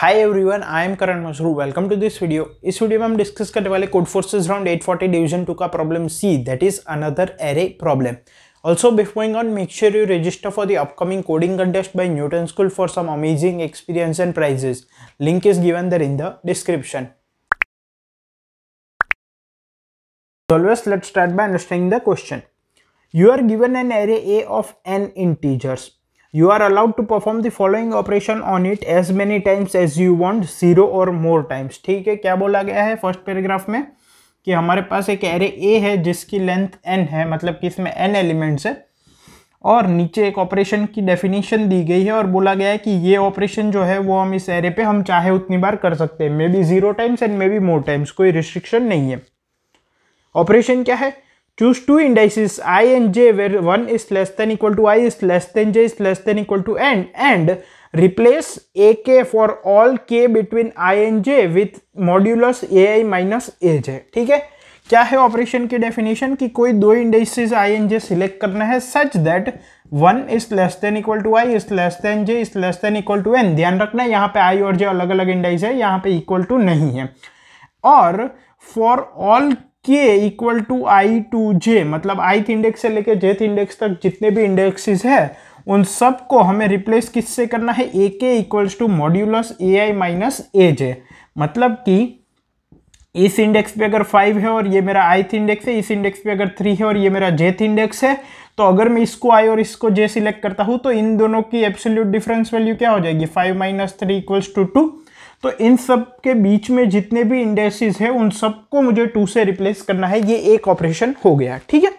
Hi everyone! I am Karan Mashru Welcome to this video. इस video में हम discuss करने वाले कोड फोर्सेज राउंड 840 डिवीजन 2 का problem that is another array problem. Also before going on make sure you register for the upcoming coding contest by Newton School for some amazing experience and prizes. Link is given there in the description. always let's start by understanding the question. You are given an array A of n integers you are allowed to perform the following operation on it as many times as you want zero or more times ठीक है क्या बोला गया है first paragraph में कि हमारे पास एक एरे ए है जिसकी लेंथ एन है मतलब कि इसमें एन एलिमेंट्स है और नीचे एक ऑपरेशन की डेफिनेशन दी गई है और बोला गया है कि ये ऑपरेशन जो है वो हम इस एरे पे हम चाहे उतनी बार कर सकते हैं maybe zero times and maybe more times कोई रिस्ट्रिक्शन नहीं है ऑपरेशन क्या है choose two indices i and j where one is less than equal to i is less than j is less than equal to n and replace ak for all k between i and j with modulus A I minus A J ठीक है क्या है operation की definition कि कोई दो indexes I and J select करना है such that one is less than equal to I is less than J is less than equal to N ध्यान रखना यहाँ पे आई और जे अलग अलग इंडेक्स है यहाँ पे इक्वल टू नहीं है और for all K equal to I to J मतलब आईथ इंडेक्स से लेकर जेथ इंडेक्स तक जितने भी इंडेक्सेस है उन सब को हमें रिप्लेस किससे करना है A K equals to modulus A I minus A J मतलब कि इस इंडेक्स पे अगर फाइव है और ये मेरा आईथ इंडेक्स है इस इंडेक्स पे अगर थ्री है और ये मेरा जेथ इंडेक्स है तो अगर मैं इसको आई और इसको जे सिलेक्ट करता हूँ तो इन दोनों की एब्सोल्यूट डिफरेंस वैल्यू क्या हो जाएगी five minus three equals to two तो इन सब के बीच में जितने भी इंडेक्सेस है उन सबको मुझे टू से रिप्लेस करना है ये एक ऑपरेशन हो गया ठीक है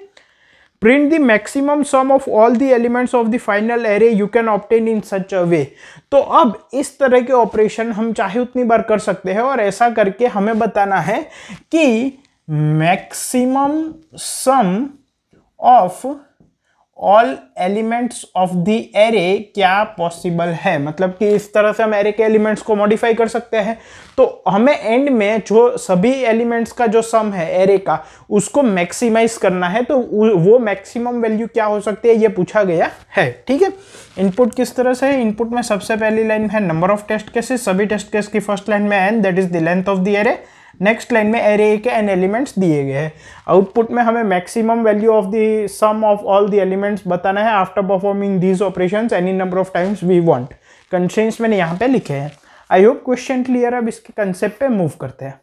print the maximum sum of all the elements of the final array you can obtain in such a way तो अब इस तरह के ऑपरेशन हम चाहे उतनी बार कर सकते हैं और ऐसा करके हमें बताना है कि maximum sum of all elements of the array क्या पॉसिबल है मतलब कि इस तरह से हम एरे के एलिमेंट्स को मॉडिफाई कर सकते हैं तो हमें एंड में जो सभी एलिमेंट्स का जो सम है एरे का उसको मैक्सिमाइज करना है तो वो मैक्सिमम वैल्यू क्या हो सकती है ये पूछा गया है ठीक है इनपुट किस तरह से है इनपुट में सबसे पहली लाइन है नंबर ऑफ टेस्ट केसेस सभी टेस्ट केस की फर्स्ट लाइन में N that is the length of the array next line में एरे के एन एलिमेंट्स दिए गए हैं आउटपुट में हमें maximum value of the sum of all the elements बताना है after performing these operation any number of times we want constraints मैंने यहाँ पे लिखे हैं आई होप क्वेश्चन क्लियर अब इसके कंसेप्ट पे मूव करते हैं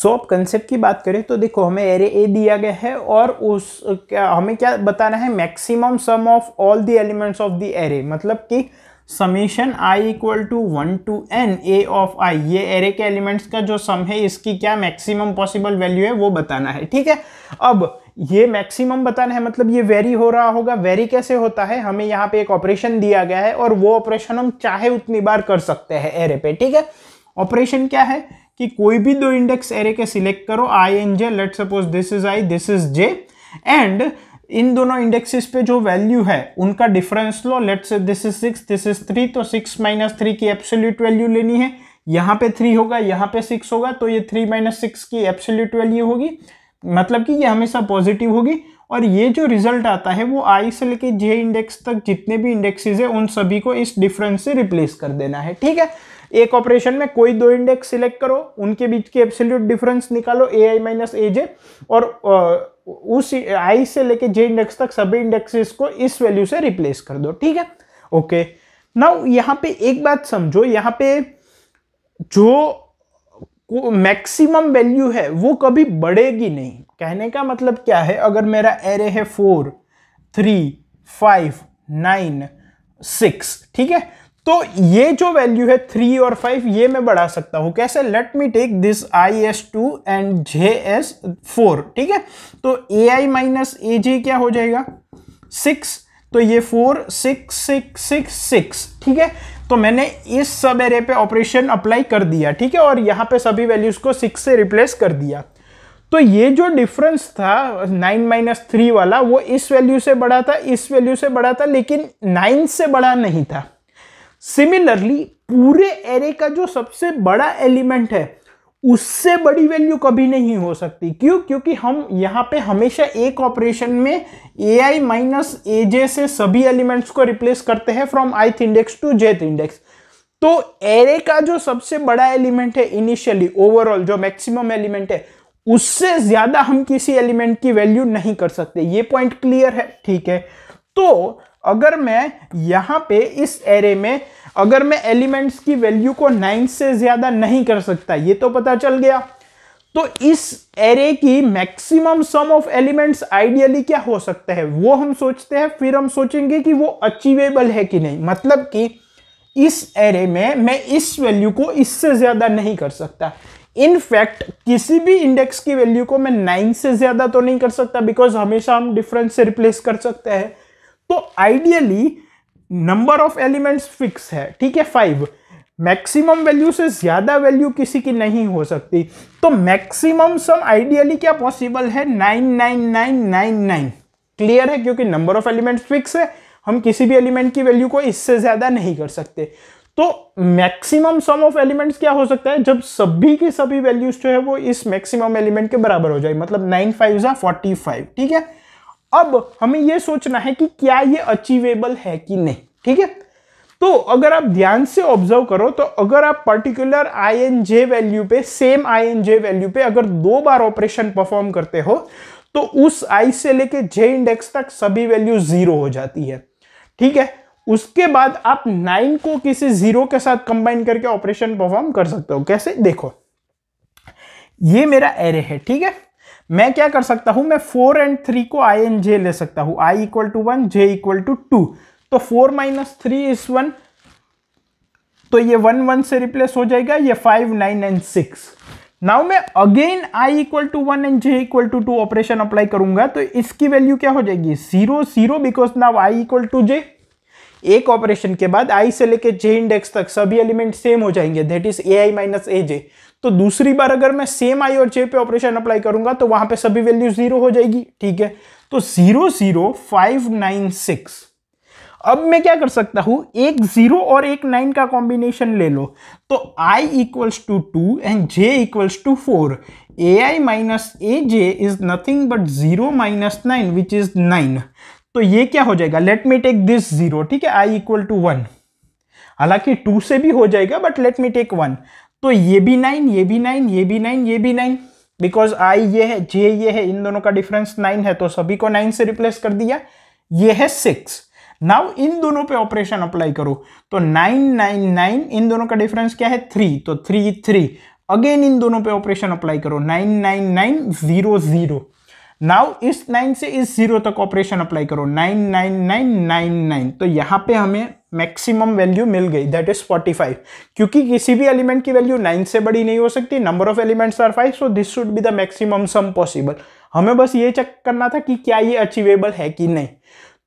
सो अब कंसेप्ट की बात करें तो देखो हमें एरे ए दिया गया है और उस क्या हमें क्या बताना है maximum sum of all the elements of the array मतलब कि summation I equal to one to N A of I ये एरे के एलिमेंट्स का जो सम है इसकी क्या मैक्सिमम पॉसिबल वैल्यू है वो बताना है ठीक है अब ये मैक्सिमम बताना है मतलब ये वेरी हो रहा होगा वेरी कैसे होता है हमें यहाँ पे एक ऑपरेशन दिया गया है और वो ऑपरेशन हम चाहे उतनी बार कर सकते हैं एरे पे ठीक है ऑपरेशन क्या है कि कोई भी दो इंडेक्स एरे के सिलेक्ट करो I and J let suppose this is I this is J and इन दोनों इंडेक्सेस पे जो वैल्यू है उनका डिफरेंस लो let say this is six this is three तो सिक्स माइनस थ्री की एब्सोल्यूट वैल्यू लेनी है यहाँ पे थ्री होगा यहाँ पे सिक्स होगा तो ये थ्री माइनस सिक्स की एब्सोल्यूट वैल्यू होगी मतलब कि ये हमेशा पॉजिटिव होगी और ये जो रिजल्ट आता है वो आई से लेके जे इंडेक्स तक जितने भी इंडेक्सेज है उन सभी को इस डिफरेंस से रिप्लेस कर देना है ठीक है एक ऑपरेशन में कोई दो इंडेक्स सिलेक्ट करो उनके बीच के एब्सोल्यूट डिफरेंस निकालो ए आई माइनस ए जे और उस आई से लेके जे इंडेक्स तक सभी इंडेक्सेस को इस वैल्यू से रिप्लेस कर दो ठीक है ओके नाउ यहाँ पे एक बात समझो यहाँ पे जो मैक्सिमम वैल्यू है वो कभी बढ़ेगी नहीं कहने का मतलब क्या है अगर मेरा एरे है four three five nine six ठीक है तो ये जो वैल्यू है थ्री और फाइव ये मैं बढ़ा सकता हूं कैसे let me take this I as two and J as four ठीक है तो ए आई माइनस ए जे क्या हो जाएगा सिक्स तो ये four six six six six ठीक है तो मैंने इस सब एरे पे ऑपरेशन अप्लाई कर दिया ठीक है और यहां पे सभी वैल्यूज़ को सिक्स से रिप्लेस कर दिया तो ये जो डिफरेंस था नाइन माइनस थ्री वाला वो इस वैल्यू से बड़ा था इस वैल्यू से बड़ा था लेकिन नाइन से बड़ा नहीं था सिमिलरली पूरे एरे का जो सबसे बड़ा एलिमेंट है उससे बड़ी वैल्यू कभी नहीं हो सकती क्यों क्योंकि हम यहाँ पे हमेशा एक ऑपरेशन में ए आई माइनस ए जे से सभी एलिमेंट्स को रिप्लेस करते हैं from ith index to jth index तो एरे का जो सबसे बड़ा एलिमेंट है इनिशियली ओवरऑल जो मैक्सिमम एलिमेंट है उससे ज्यादा हम किसी एलिमेंट की वैल्यू नहीं कर सकते ये पॉइंट क्लियर है ठीक है तो अगर मैं यहाँ पे इस एरे में अगर मैं एलिमेंट्स की वैल्यू को नाइन से ज़्यादा नहीं कर सकता ये तो पता चल गया तो इस एरे की maximum sum of elements ideally क्या हो सकता है वो हम सोचते हैं फिर हम सोचेंगे कि वो अचीवेबल है कि नहीं मतलब कि इस एरे में मैं इस वैल्यू को इससे ज़्यादा नहीं कर सकता इनफैक्ट किसी भी इंडेक्स की वैल्यू को मैं नाइन से ज़्यादा तो नहीं कर सकता बिकॉज हमेशा हम डिफरेंस से रिप्लेस कर सकते हैं तो ideally number of elements fix है ठीक है फाइव मैक्सिमम वैल्यू से ज़्यादा वैल्यू किसी की नहीं हो सकती तो मैक्सिमम सम आइडियली क्या पॉसिबल है nine nine nine nine nine clear है क्योंकि नंबर ऑफ एलिमेंट्स फिक्स है हम किसी भी एलिमेंट की वैल्यू को इससे ज़्यादा नहीं कर सकते तो मैक्सिमम सम ऑफ एलिमेंट्स क्या हो सकता है जब सभी के सभी वैल्यूज जो है वो इस मैक्सिमम एलिमेंट के बराबर हो जाए मतलब नाइन फाइव ज़ा फोर्टी फाइव ठीक है अब हमें यह सोचना है कि क्या ये अचीवेबल है कि नहीं ठीक है तो अगर आप ध्यान से ऑब्जर्व करो तो अगर आप particular I and J value पे same I and J value पे अगर दो बार ऑपरेशन परफॉर्म करते हो तो उस आई से लेके जे इंडेक्स तक सभी वैल्यू जीरो हो जाती है ठीक है उसके बाद आप नाइन को किसी जीरो के साथ कंबाइन करके ऑपरेशन परफॉर्म कर सकते हो कैसे देखो ये मेरा एरे है ठीक है मैं क्या कर सकता हूं मैं फोर एंड थ्री को आई एंड जे ले सकता हूं I equal to one J equal to two तो four minus three is one तो ये वन वन से रिप्लेस हो जाएगा ये five nine and six now मैं again I equal to one and J equal to two operation apply करूंगा तो इसकी वैल्यू क्या हो जाएगी zero zero because now I equal to J एक ऑपरेशन के बाद आई से लेके जे इंडेक्स तक सभी एलिमेंट सेम हो जाएंगे that is A I minus A J तो दूसरी बार अगर मैं सेम आई और जे पे ऑपरेशन अप्लाई करूंगा तो वहां पे सभी वैल्यू जीरो हो जाएगी ठीक है तो zero zero five nine six अब मैं क्या कर सकता हूं एक जीरो और एक नाइन का कॉम्बिनेशन ले लो तो I equals to two and J equals to four A I minus A J is nothing but zero minus nine which is nine तो ये क्या हो जाएगा let me take this zero ठीक है आई इक्वल टू वन हालांकि two से भी हो जाएगा but let me take one तो ये भी नाइन ये भी नाइन ये भी नाइन ये भी नाइन बिकॉज आई ये है जे ये है इन दोनों का डिफरेंस नाइन है तो सभी को नाइन से रिप्लेस कर दिया ये है सिक्स नाउ इन दोनों पे ऑपरेशन अप्लाई करो तो नाइन नाइन नाइन इन दोनों का डिफरेंस क्या है थ्री तो थ्री थ्री अगेन इन दोनों पे ऑपरेशन अप्लाई करो nine nine nine zero zero now इस नाइन से इस जीरो तक ऑपरेशन अप्लाई करो nine nine nine nine nine तो यहाँ पे हमें मैक्सिमम वैल्यू मिल गई दैट इज 45 क्योंकि किसी भी एलिमेंट की वैल्यू 9 से बड़ी नहीं हो सकती number of elements are 5 so this should be the maximum sum possible हमें बस ये चेक करना था कि क्या ये अचीवेबल है कि नहीं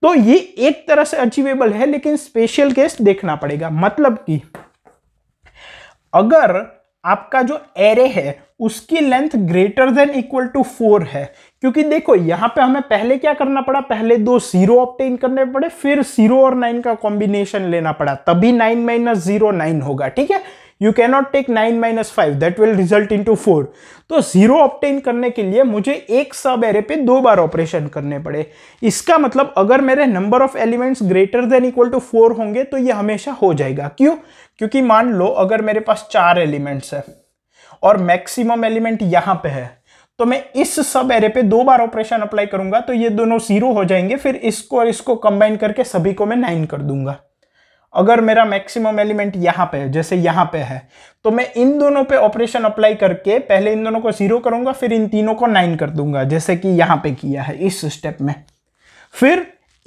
तो ये एक तरह से अचीवेबल है लेकिन स्पेशल केस देखना पड़ेगा मतलब कि अगर आपका जो एरे है उसकी length greater than equal to four है क्योंकि देखो यहाँ पे हमें पहले क्या करना पड़ा पहले दो जीरो ऑप्टेन करने पड़े फिर जीरो और नाइन का कॉम्बिनेशन लेना पड़ा तभी नाइन माइनस जीरो नाइन होगा ठीक है you cannot take nine minus five that will result to four तो जीरो ऑप्टेन करने के लिए मुझे एक सब एरे पे दो बार ऑपरेशन करने पड़े इसका मतलब अगर मेरे number of elements greater than equal to four होंगे तो ये हमेशा हो जाएगा क्यों क्योंकि मान लो अगर मेरे पास चार एलिमेंट्स है और मैक्सिमम एलिमेंट यहां पे है तो मैं इस सब एरे पे दो बार ऑपरेशन अप्लाई करूंगा तो ये दोनों जीरो हो जाएंगे फिर इसको और इसको कंबाइन करके सभी को मैं नाइन कर दूंगा अगर मेरा मैक्सिमम एलिमेंट यहाँ पे है जैसे यहाँ पे है तो मैं इन दोनों पे ऑपरेशन अप्लाई करके पहले इन दोनों को जीरो करूंगा फिर इन तीनों को नाइन कर दूंगा जैसे कि यहाँ पे किया है इस स्टेप में फिर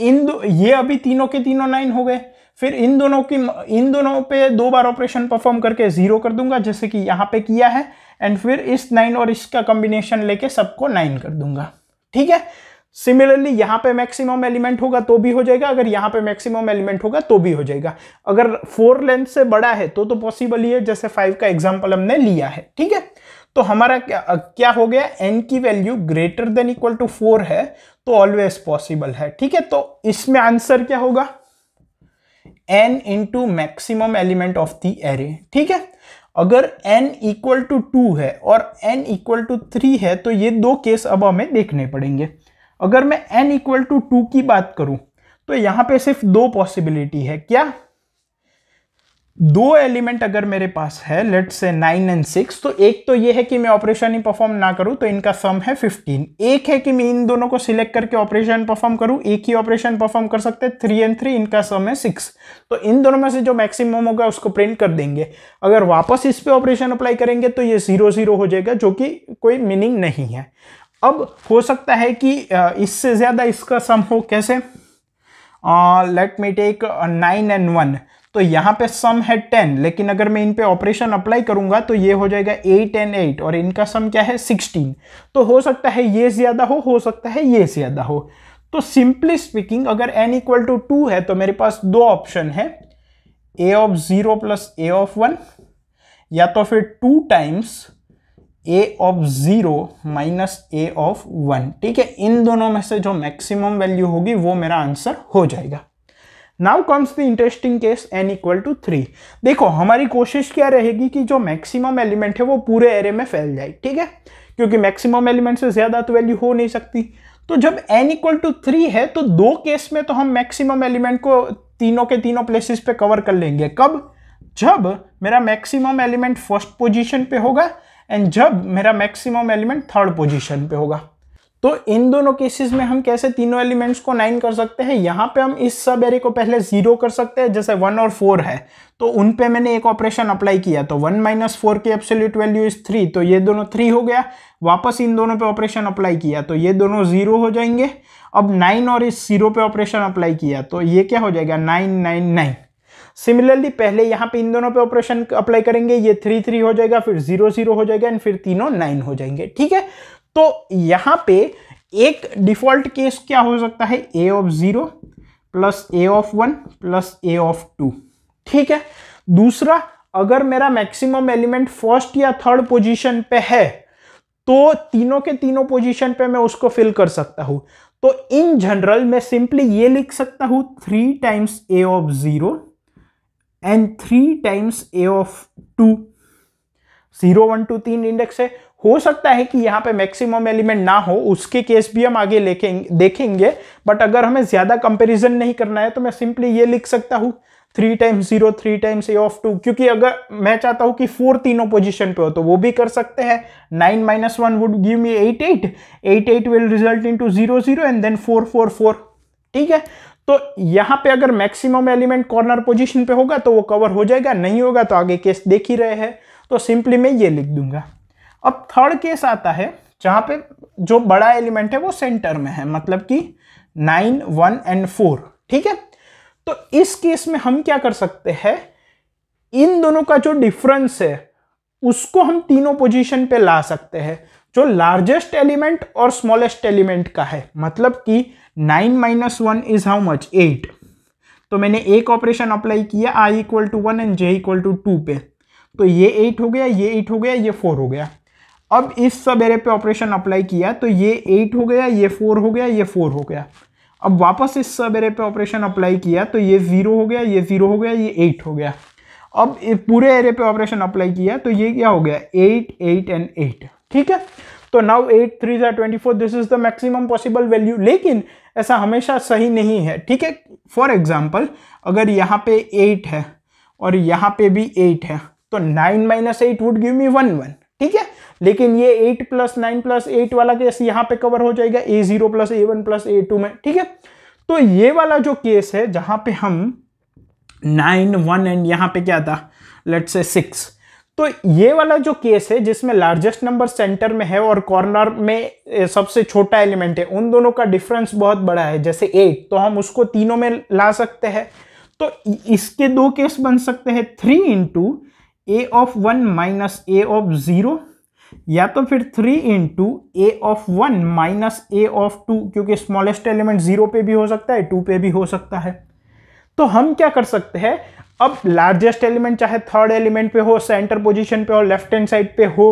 इन दो ये अभी तीनों के तीनों नाइन हो गए फिर इन दोनों की इन दोनों पे दो बार ऑपरेशन परफॉर्म करके ज़ीरो कर दूंगा जैसे कि यहाँ पे किया है एंड फिर इस नाइन और इसका कॉम्बिनेशन लेके सबको नाइन कर दूंगा ठीक है सिमिलरली यहाँ पे मैक्सिमम एलिमेंट होगा तो भी हो जाएगा अगर यहाँ पे मैक्सिमम एलिमेंट होगा तो भी हो जाएगा अगर फोर लेंथ से बड़ा है तो तो पॉसिबल ही है जैसे फाइव का एग्जाम्पल हमने लिया है ठीक है तो हमारा क्या क्या हो गया एन की value greater than equal to four है तो ऑलवेज पॉसिबल है ठीक है तो इसमें आंसर क्या होगा N into maximum element of the array ठीक है अगर एन इक्वल टू टू है और एन इक्वल टू थ्री है तो ये दो केस अब हमें देखने पड़ेंगे अगर मैं एन इक्वल टू टू की बात करूं तो यहाँ पे सिर्फ दो पॉसिबिलिटी है क्या दो एलिमेंट अगर मेरे पास है लेट से नाइन एंड सिक्स तो एक तो ये है कि मैं ऑपरेशन ही परफॉर्म ना करूं तो इनका सम है फिफ्टीन एक है कि मैं इन दोनों को सिलेक्ट करके ऑपरेशन परफॉर्म करूं एक ही ऑपरेशन परफॉर्म कर सकते हैं थ्री एंड थ्री इनका सम है सिक्स तो इन दोनों में से जो मैक्सिमम होगा उसको प्रिंट कर देंगे अगर वापस इस पर ऑपरेशन अप्लाई करेंगे तो ये जीरो जीरो हो जाएगा जो कि कोई मीनिंग नहीं है अब हो सकता है कि इससे ज़्यादा इसका सम हो कैसे let me take nine and one तो यहाँ पे सम है टेन लेकिन अगर मैं इन पे ऑपरेशन अप्लाई करूंगा तो ये हो जाएगा एट एंड एट और इनका सम क्या है सिक्सटीन तो हो सकता है ये ज़्यादा हो हो सकता है ये ज़्यादा हो तो सिंपली स्पीकिंग अगर एन इक्वल टू टू है तो मेरे पास दो ऑप्शन है A of zero plus A of one या तो फिर two times A of zero minus A of one ठीक है इन दोनों में से जो मैक्सिमम वैल्यू होगी वो मेरा आंसर हो जाएगा now comes the interesting case N equal to three देखो हमारी कोशिश क्या रहेगी कि जो मैक्सिमम एलिमेंट है वो पूरे एरे में फैल जाए ठीक है क्योंकि मैक्सिमम एलिमेंट से ज़्यादा तो वैल्यू हो नहीं सकती तो जब एन इक्वल टू थ्री है तो दो केस में तो हम मैक्सिमम एलिमेंट को तीनों के तीनों प्लेसेस पे कवर कर लेंगे कब जब मेरा मैक्सिमम एलिमेंट फर्स्ट पोजिशन पे होगा एंड जब मेरा मैक्सिमम एलिमेंट थर्ड पोजिशन पे होगा तो इन दोनों केसेस में हम कैसे तीनों एलिमेंट्स को नाइन कर सकते हैं यहाँ पे हम इस सब एरे को पहले जीरो कर सकते हैं जैसे वन और फोर है तो उन पे मैंने एक ऑपरेशन अप्लाई किया तो वन माइनस फोर की एब्सोल्यूट वैल्यू इज थ्री तो ये दोनों थ्री हो गया वापस इन दोनों पे ऑपरेशन अप्लाई किया तो ये दोनों जीरो हो जाएंगे अब नाइन और इस जीरो पे ऑपरेशन अप्लाई किया तो ये क्या हो जाएगा नाइन नाइन नाइन सिमिलरली पहले यहाँ पे इन दोनों पे ऑपरेशन अप्लाई करेंगे ये थ्री थ्री हो जाएगा फिर जीरो जीरो हो जाएगा एंड फिर तीनों नाइन हो जाएंगे ठीक है तो यहां पे एक डिफॉल्ट केस क्या हो सकता है A of zero plus A of one plus A of two ठीक है दूसरा अगर मेरा मैक्सिमम एलिमेंट फर्स्ट या थर्ड पोजीशन पे है तो तीनों के तीनों पोजीशन पे मैं उसको फिल कर सकता हूं तो इन जनरल मैं सिंपली ये लिख सकता हूं three times A of zero and three times A of two zero one two तीन इंडेक्स है हो सकता है कि यहाँ पे मैक्सिमम एलिमेंट ना हो उसके केस भी हम आगे लेके देखेंगे बट अगर हमें ज़्यादा कंपेरिजन नहीं करना है तो मैं सिंपली ये लिख सकता हूँ three times zero three times A of two क्योंकि अगर मैं चाहता हूँ कि फोर तीनों पोजीशन पे हो तो वो भी कर सकते हैं nine minus one would give me eight eight eight eight will result in two zero zero and then four four four ठीक है तो यहाँ पे अगर मैक्सिमम एलिमेंट कॉर्नर पोजिशन पे होगा तो वो कवर हो जाएगा नहीं होगा तो आगे केस देख ही रहे हैं तो सिंपली मैं ये लिख दूंगा अब थर्ड केस आता है जहाँ पे जो बड़ा एलिमेंट है वो सेंटर में है मतलब कि नाइन वन एंड फोर ठीक है तो इस केस में हम क्या कर सकते हैं इन दोनों का जो डिफरेंस है उसको हम तीनों पोजीशन पे ला सकते हैं जो लार्जेस्ट एलिमेंट और स्मॉलेस्ट एलिमेंट का है मतलब कि nine minus one is how much eight तो मैंने एक ऑपरेशन अप्लाई किया I equal to one and J equal to two पे तो ये एट हो गया ये एट हो गया ये फोर हो गया अब इस सब एरे पे ऑपरेशन अप्लाई किया तो ये एट हो गया ये फोर हो गया ये फोर हो गया अब वापस इस सब एरे पे ऑपरेशन अप्लाई किया तो ये ज़ीरो हो गया ये ज़ीरो हो गया ये एट हो गया अब पूरे एरे पे ऑपरेशन अप्लाई किया तो ये क्या हो गया एट एट एंड एट ठीक है तो नाउ एट थ्री जै twenty four this is the maximum possible value लेकिन ऐसा हमेशा सही नहीं है ठीक है फॉर एग्जाम्पल अगर यहाँ पे एट है और यहाँ पे भी एट है तो nine minus eight would give me one one ठीक है लेकिन ये eight plus nine plus eight वाला केस यहाँ पे कवर हो जाएगा a zero plus a one plus a two में ठीक है तो ये वाला जो केस है जहां पे हम नाइन वन एंड यहां पे क्या था लेट से सिक्स तो ये वाला जो केस है जिसमें लार्जेस्ट नंबर सेंटर में है और कॉर्नर में सबसे छोटा एलिमेंट है उन दोनों का डिफरेंस बहुत बड़ा है जैसे एट तो हम उसको तीनों में ला सकते हैं तो इसके दो केस बन सकते हैं three into a of one minus A of zero या तो फिर three into a of one minus A of two क्योंकि स्मॉलेस्ट एलिमेंट ज़ीरो पे भी हो सकता है टू पे भी हो सकता है तो हम क्या कर सकते हैं अब लार्जेस्ट एलिमेंट चाहे थर्ड एलिमेंट पे हो सेंटर पोजीशन पे हो लेफ्ट हैंड साइड पे हो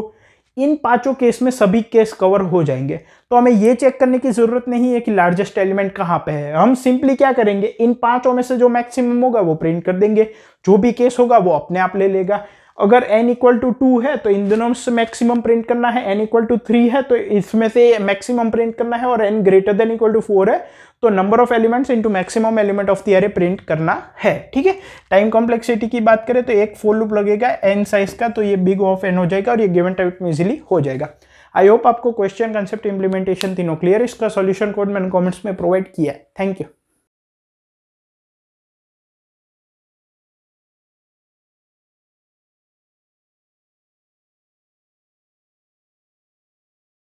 इन पांचों केस में सभी केस कवर हो जाएंगे तो हमें ये चेक करने की ज़रूरत नहीं है कि लार्जेस्ट एलिमेंट कहाँ पे है हम सिंपली क्या करेंगे इन पांचों में से जो मैक्सिमम होगा वो प्रिंट कर देंगे जो भी केस होगा वो अपने आप ले लेगा अगर n इक्वल टू टू है तो इन दोनों से मैक्सिमम प्रिंट करना है n इक्वल टू थ्री है तो इसमें से मैक्सिमम प्रिंट करना है और n greater than equal to four है तो number of elements into maximum element of the array print करना है ठीक है टाइम कॉम्प्लेक्सिटी की बात करें तो एक फोर लूप लगेगा एन साइज का तो ये बिग ऑफ एन हो जाएगा और ये गिवन टाइप में इजिली हो जाएगा आई होप आपको क्वेश्चन कंसेप्ट इंप्लीमेंटेशन तीनों क्लियर इसका सोल्यूशन कोड मैंने कॉमेंट्स में प्रोवाइड किया है थैंक यू